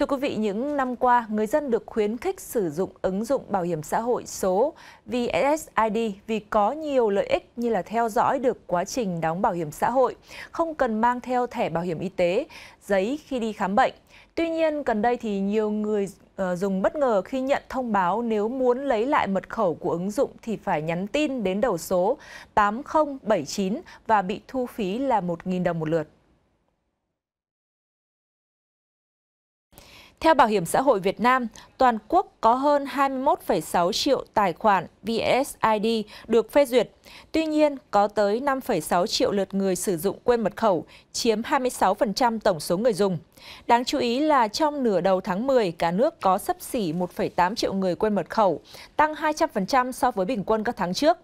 Thưa quý vị, những năm qua, người dân được khuyến khích sử dụng ứng dụng bảo hiểm xã hội số VSSID vì có nhiều lợi ích như là theo dõi được quá trình đóng bảo hiểm xã hội, không cần mang theo thẻ bảo hiểm y tế, giấy khi đi khám bệnh. Tuy nhiên, gần đây thì nhiều người ờ, dùng bất ngờ khi nhận thông báo nếu muốn lấy lại mật khẩu của ứng dụng thì phải nhắn tin đến đầu số 8079 và bị thu phí là 1.000 đồng một lượt. Theo Bảo hiểm xã hội Việt Nam, toàn quốc có hơn 21,6 triệu tài khoản VSID được phê duyệt. Tuy nhiên, có tới 5,6 triệu lượt người sử dụng quên mật khẩu, chiếm 26% tổng số người dùng. Đáng chú ý là trong nửa đầu tháng 10, cả nước có sấp xỉ 1,8 triệu người quên mật khẩu, tăng 200% so với bình quân các tháng trước.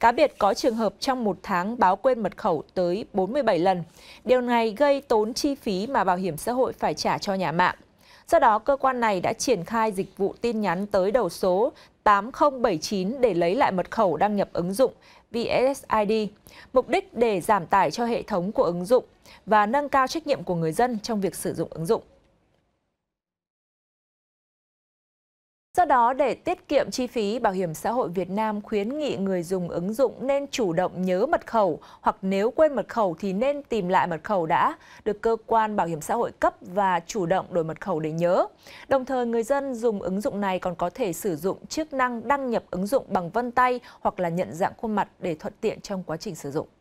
Cá biệt có trường hợp trong một tháng báo quên mật khẩu tới 47 lần. Điều này gây tốn chi phí mà Bảo hiểm xã hội phải trả cho nhà mạng. Do đó, cơ quan này đã triển khai dịch vụ tin nhắn tới đầu số 8079 để lấy lại mật khẩu đăng nhập ứng dụng VSSID, mục đích để giảm tải cho hệ thống của ứng dụng và nâng cao trách nhiệm của người dân trong việc sử dụng ứng dụng. Do đó, để tiết kiệm chi phí, Bảo hiểm xã hội Việt Nam khuyến nghị người dùng ứng dụng nên chủ động nhớ mật khẩu hoặc nếu quên mật khẩu thì nên tìm lại mật khẩu đã được cơ quan bảo hiểm xã hội cấp và chủ động đổi mật khẩu để nhớ. Đồng thời, người dân dùng ứng dụng này còn có thể sử dụng chức năng đăng nhập ứng dụng bằng vân tay hoặc là nhận dạng khuôn mặt để thuận tiện trong quá trình sử dụng.